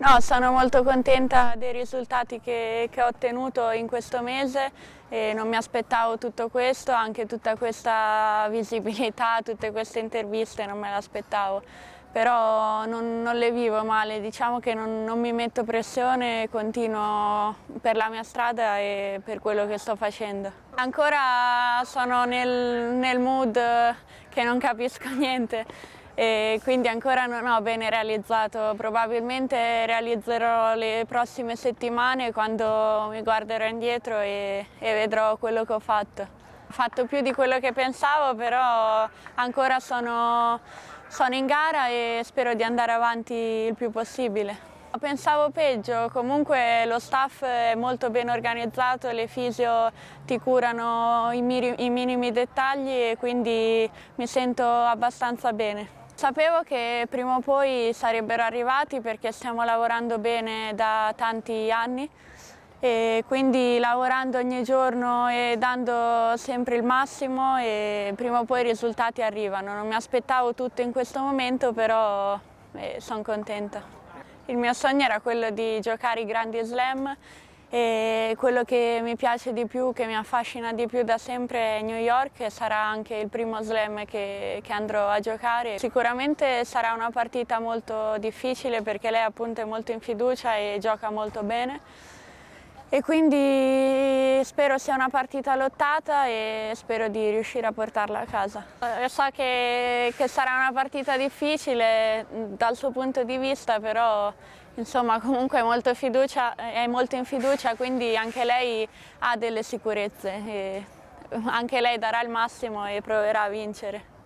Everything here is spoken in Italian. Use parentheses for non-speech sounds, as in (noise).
No, sono molto contenta dei risultati che, che ho ottenuto in questo mese e non mi aspettavo tutto questo, anche tutta questa visibilità, tutte queste interviste non me le aspettavo, però non, non, le vivo male, diciamo che non, non mi metto pressione, continuo per la mia strada e per quello che sto facendo. Ancora sono nel, nel mood che non capisco (laughs) niente, e quindi ancora non ho bene realizzato, probabilmente realizzerò le prossime settimane quando mi guarderò indietro e, e vedrò quello che ho fatto. Ho fatto più di quello che pensavo, però ancora sono, sono in gara e spero di andare avanti il più possibile. Pensavo peggio, comunque lo staff è molto ben organizzato, le fisio ti curano i, i minimi dettagli e quindi mi sento abbastanza bene. Sapevo che prima o poi sarebbero arrivati perché stiamo lavorando bene da tanti anni e quindi lavorando ogni giorno e dando sempre il massimo e prima o poi i risultati arrivano. Non mi aspettavo tutto in questo momento però eh, sono contenta. Il mio sogno era quello di giocare i grandi slam e quello che mi piace di più, che mi affascina di più da sempre è New York e sarà anche il primo slam che, che andrò a giocare. Sicuramente sarà una partita molto difficile perché lei appunto è molto in fiducia e gioca molto bene e quindi spero sia una partita lottata e spero di riuscire a portarla a casa. Io eh, so che, che, sarà una partita difficile mm, dal suo punto di vista, però insomma comunque è, fiducia, è eh, molto in fiducia, quindi anche lei ha delle sicurezze. anche lei darà il massimo e proverà a vincere.